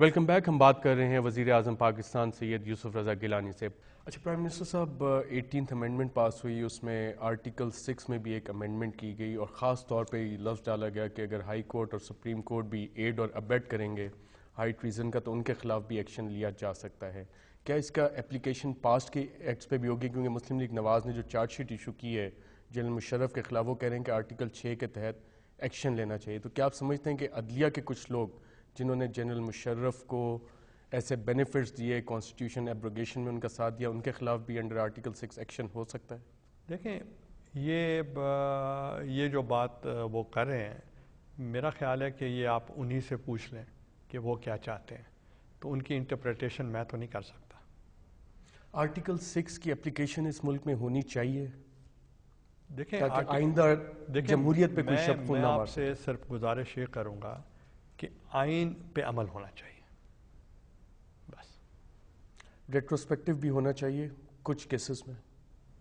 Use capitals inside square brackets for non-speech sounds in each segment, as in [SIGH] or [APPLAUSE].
Welcome back हम बात कर रहे हैं वजीर अजम पाकिस्तान सैयद यूसुफ रजा गिलानी से अच्छा प्राइम मिनिस्टर साहब एटीन अमेंडमेंट पास हुई उसमें आर्टिकल सिक्स में भी एक अमेंडमेंट की गई और ख़ास तौर पे लफ्ज़ डाला गया कि अगर हाई कोर्ट और सुप्रीम कोर्ट भी एड और अबेट करेंगे हाई ट्रीज़न का तो उनके ख़िलाफ़ भी एक्शन लिया जा सकता है क्या इसका एप्लीकेशन पास्ट के एक्ट्स पे भी होगी क्योंकि मुस्लिम लीग नवाज़ ने जो चार्जशीट इशू की है जनरल मुशरफ़ के ख़िलाफ़ वो कह रहे हैं कि आर्टिकल छः के तहत एक्शन लेना चाहिए तो क्या आप समझते हैं कि अदलिया के कुछ लोग जिन्होंने जनरल मुशर्रफ को ऐसे बेनिफिट्स दिए कॉन्स्टिट्यूशन एब्रोगेशन में उनका साथ दिया उनके खिलाफ भी अंडर आर्टिकल सिक्स एक्शन हो सकता है देखें ये ये जो बात वो कर रहे हैं मेरा ख्याल है कि ये आप उन्हीं से पूछ लें कि वो क्या चाहते हैं तो उनकी इंटरप्रटेशन मैं तो नहीं कर सकता आर्टिकल सिक्स की एप्लीकेशन इस मुल्क में होनी चाहिए देखें आइंदा जमहूरियत पे आपसे सिर्फ गुजारिश ये करूँगा कि आइन पे अमल होना चाहिए बस रेट्रोस्पेक्टिव भी होना चाहिए कुछ केसेस में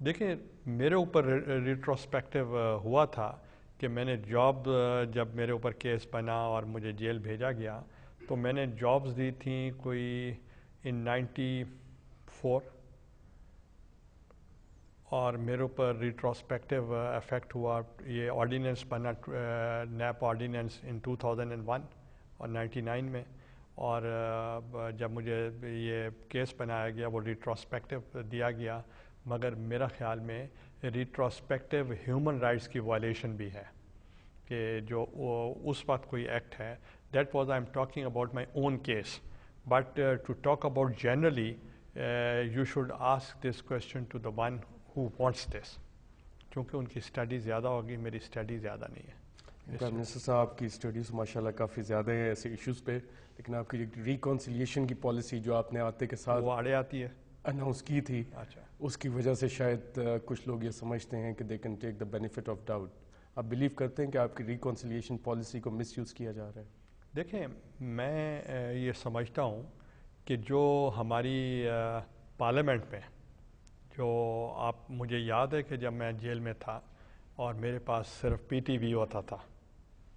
देखिए मेरे ऊपर रिट्रोस्पेक्टिव हुआ था कि मैंने जॉब जब मेरे ऊपर केस बना और मुझे जेल भेजा गया तो मैंने जॉब्स दी थी कोई इन 94 और मेरे ऊपर रिट्रोस्पेक्टिव इफेक्ट हुआ ये ऑर्डिनेंस बना नैप ऑर्डिनेंस इन 2001 और 99 में और जब मुझे ये केस बनाया गया वो रिट्रोस्पेक्टिव दिया गया मगर मेरा ख्याल में रिट्रोस्पेक्टिव ह्यूमन राइट्स की वायलेशन भी है कि जो उस वक्त कोई एक्ट है that was I am talking about my own case but to talk about generally you should ask this question to the one who wants this क्योंकि उनकी स्टडी ज़्यादा होगी मेरी स्टडी ज़्यादा नहीं है प्राइम मिनिस्टर साहब की स्टडीज़ माशाल्लाह काफ़ी ज़्यादा है ऐसे इश्यूज़ पे लेकिन आपकी रिकॉन्सिलियेशन की पॉलिसी जो आपने आते के साथ वो आड़े आती है अनाउंस की थी अच्छा उसकी वजह से शायद कुछ लोग ये समझते हैं कि they can take the benefit of doubt आप बिलीव करते हैं कि आपकी रिकॉन्सिलियेशन पॉलिसी को मिस किया जा रहा है देखें मैं ये समझता हूँ कि जो हमारी पार्लियामेंट में जो आप मुझे याद है कि जब मैं जेल में था और मेरे पास सिर्फ पीटीवी होता था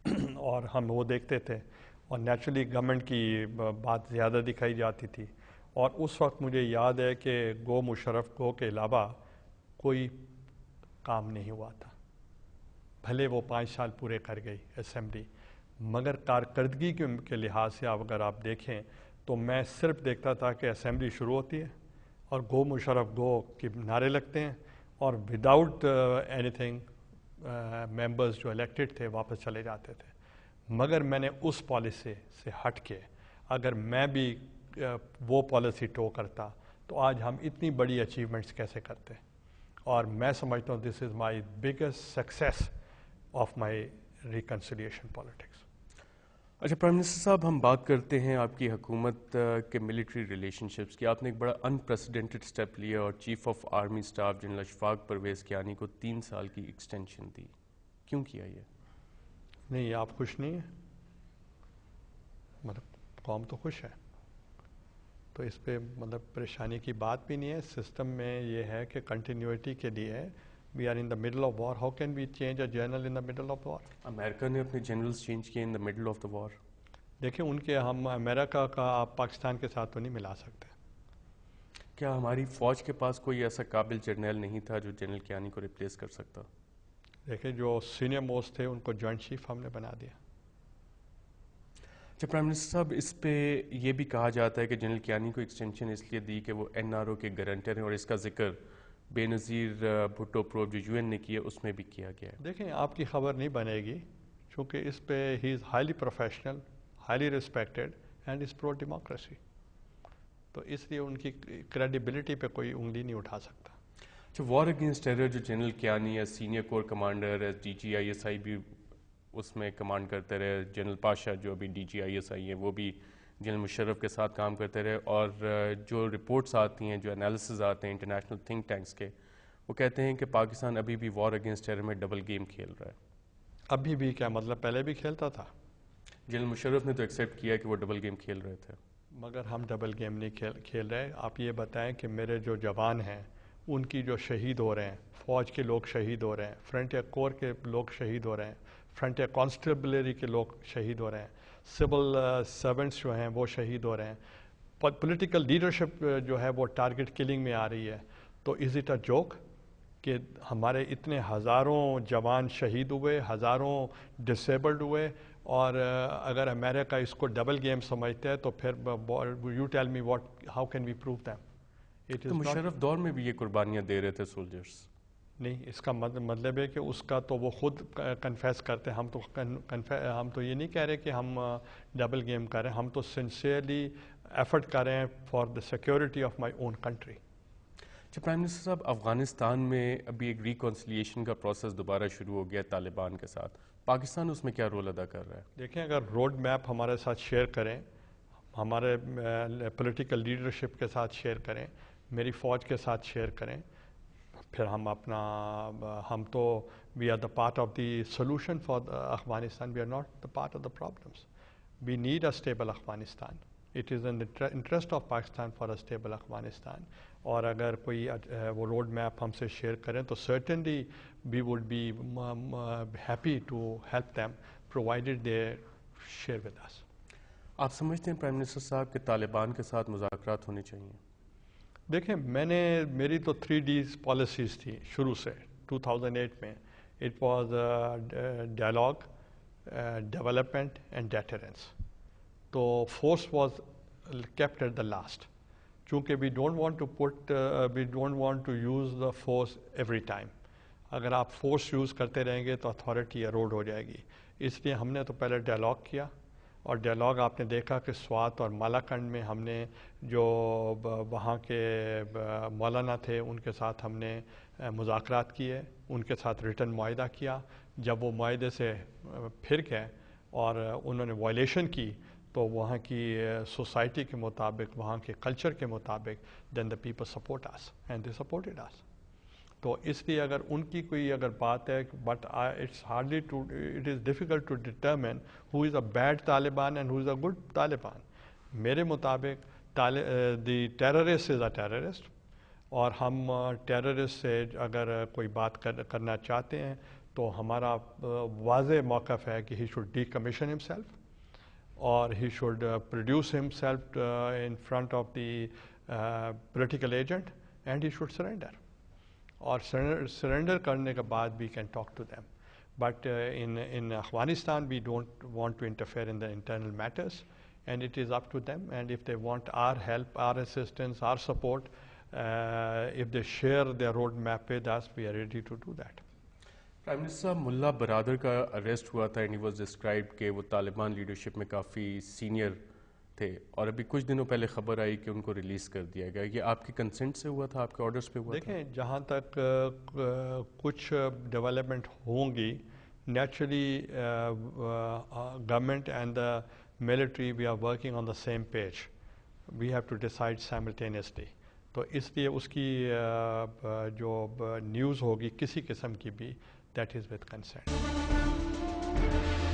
[CLEARS THROAT] और हम वो देखते थे और नेचुरली गवर्नमेंट की बात ज़्यादा दिखाई जाती थी और उस वक्त मुझे याद है कि गो मुशरफ गो के अलावा कोई काम नहीं हुआ था भले वो पाँच साल पूरे कर गई असम्बली मगर कारकर्दगी के, के लिहाज से आप अगर आप देखें तो मैं सिर्फ देखता था कि असम्बली शुरू होती है और गो मुशरफ गो के नारे लगते हैं और विदाउट एनीथिंग uh, मेंबर्स जो इलेक्टेड थे वापस चले जाते थे मगर मैंने उस पॉलिसी से हट के अगर मैं भी वो पॉलिसी टो करता तो आज हम इतनी बड़ी अचीवमेंट्स कैसे करते और मैं समझता हूँ this is my biggest success of my reconciliation politics अच्छा प्राइम मिनिस्टर साहब हम बात करते हैं आपकी हकूमत के मिलिट्री रिलेशनशिप्स की आपने एक बड़ा अनप्रेसिडेंटेड स्टेप लिया और chief of army staff general Ashfaq Parvez Kayani को तीन साल की एक्सटेंशन दी क्यों किया ये नहीं आप खुश नहीं है मतलब कौम तो खुश है तो इस पर मतलब परेशानी की बात भी नहीं है सिस्टम में ये है कि कंटिन्यूटी के लिए we are in the middle of war. How can we change a general in the middle of war? America ने अपने generals change किए in the middle of the war. देखिए उनके हम अमेरिका का आप पाकिस्तान के साथ तो नहीं मिला सकते क्या हमारी फौज के पास कोई ऐसा काबिल जर्नल नहीं था जो जनरल कियानी को रिप्लेस कर सकता देखिए जो सीनियर मोस्ट थे उनको जॉइंट चीफ हमने बना दिया अच्छा प्राइम मिनिस्टर साहब इस पे ये भी कहा जाता है कि जनरल कियानी को एक्सटेंशन इसलिए दी कि वो एनआरओ के गारंटर हैं और इसका जिक्र बेनज़ीर भुट्टो प्रोब जो यूएन ने किया उसमें भी किया गया देखें आपकी खबर नहीं बनेगी चूँकि इस पर he is highly professional highly respected and is pro democracy तो इसलिए उनकी क्रेडिबिलिटी पे कोई उंगली नहीं उठा सकता अच्छा वॉर अगेंस्ट टेरर जो जनरल कियानी या सीनियर कोर कमांडर है D G I S I भी उसमें कमांड करते रहे जनरल पाशा जो अभी डी जी आई एस आई है वो भी जनरल मुशर्रफ के साथ काम करते रहे और जो रिपोर्ट्स आती हैं जो एनालिसिस आते हैं इंटरनेशनल थिंक टैंक्स के वो कहते हैं कि पाकिस्तान अभी भी वॉर अगेंस्ट टेरर में डबल गेम खेल रहा है अभी भी क्या मतलब पहले भी खेलता था जनरल मुशरफ ने तो एक्सेप्ट किया कि वो डबल गेम खेल रहे थे मगर हम डबल गेम नहीं खेल खेल रहे आप ये बताएं कि मेरे जो जवान हैं उनकी जो शहीद हो रहे हैं फ़ौज के लोग शहीद हो रहे हैं फ्रंटियर कोर के लोग शहीद हो रहे हैं फ्रंटियर कॉन्स्टेबलरी के लोग शहीद हो रहे हैं सिविल सर्वेंट्स जो हैं वो शहीद हो रहे हैं पॉलिटिकल लीडरशिप जो है वो टारगेट किलिंग में आ रही है तो इज़ इट अ जोक कि हमारे इतने हज़ारों जवान शहीद हुए हज़ारों डिसेबल्ड हुए और अगर अमेरिका इसको डबल गेम समझते हैं तो फिर you tell me what how can we prove them it is Musharraf दौर में भी ये कुर्बानियाँ दे रहे थे सोल्जर्स नहीं इसका मतलब है कि उसका तो वो ख़ुद कन्फेस करते हैं हम तो कन्फे हम तो ये नहीं कह रहे कि हम डबल गेम कर रहे हैं हम तो सिंसियरली एफर्ट कर रहे हैं for the security of my own country अच्छा प्राइम मिनिस्टर साहब अफ़गानिस्तान में अभी एक रिकॉन्सलिएशन का प्रोसेस दोबारा शुरू हो गया तालिबान के साथ पाकिस्तान उसमें क्या रोल अदा कर रहा है देखें अगर रोड मैप हमारे साथ शेयर करें हमारे पोलिटिकल लीडरशिप के साथ शेयर करें मेरी फ़ौज के साथ शेयर करें फिर हम अपना हम तो we are the part of the solution for Afghanistan we are not the part of the problems we need a stable Afghanistan it is an interest of Pakistan for a stable Afghanistan और अगर कोई वो रोड मैप हमसे शेयर करें तो certainly we would be happy to help them provided they share with us आप समझते हैं प्राइम मिनिस्टर साहब के तालिबान के साथ मुजाकर होने चाहिए देखें मैंने मेरी तो थ्री डी पॉलिसीज़ थी शुरू से 2008 में it was dialogue development and deterrence तो force was kept at the last चूँकि we don't want to put we don't want to use the force every time अगर आप फोर्स यूज़ करते रहेंगे तो अथॉरिटी अरोड हो जाएगी इसलिए हमने तो पहले डायलॉग किया और डायलॉग आपने देखा कि स्वात और मालाखंड में हमने जो वहाँ के मौलाना थे उनके साथ हमने मुजाकरात किए उनके साथ रिटर्न माहा किया जब वो माहे से फिर गए और उन्होंने वायलेशन की तो वहाँ की सोसाइटी के मुताबिक वहाँ के कल्चर के मुताबिक then the people support us and they supported us तो इसलिए अगर उनकी कोई अगर बात है but it's hardly to it is difficult to determine who is a bad Taliban and who is a good Taliban मेरे मुताबिक the terrorist is a terrorist और हम टेररिस्ट से अगर कोई बात कर, करना चाहते हैं तो हमारा वाज मौक़ है कि he should decommission himself और he should produce himself in front of the political agent and he should surrender or surrender karne ka baad we can talk to them. But uh, in, in Afghanistan, we don't want to interfere in the internal matters, and it is up to them. And if they want our help, our assistance, our support, uh, if they share their roadmap with us, we are ready to do that. Prime Minister, Mullah Baradar ka arrest hua tha, and he was described that he Taliban leadership, mein kafi senior थे और अभी कुछ दिनों पहले खबर आई कि उनको release कर दिया गया ये आपके कंसेंट से हुआ था आपके ऑर्डर्स पे हुआ देखें जहाँ तक कुछ डेवलपमेंट होंगी naturally government and the military we are working on the same page we have to decide simultaneously तो इसलिए उसकी जो न्यूज़ होगी किसी किस्म की भी दैट इज़ विद कंसेंट